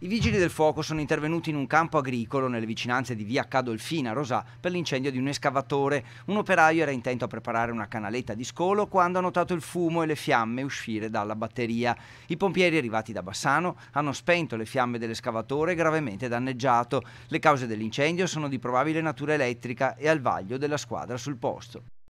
I vigili del fuoco sono intervenuti in un campo agricolo nelle vicinanze di via Cadolfina, Rosà, per l'incendio di un escavatore. Un operaio era intento a preparare una canaletta di scolo quando ha notato il fumo e le fiamme uscire dalla batteria. I pompieri arrivati da Bassano hanno spento le fiamme dell'escavatore gravemente danneggiato. Le cause dell'incendio sono di probabile natura elettrica e al vaglio della squadra sul posto.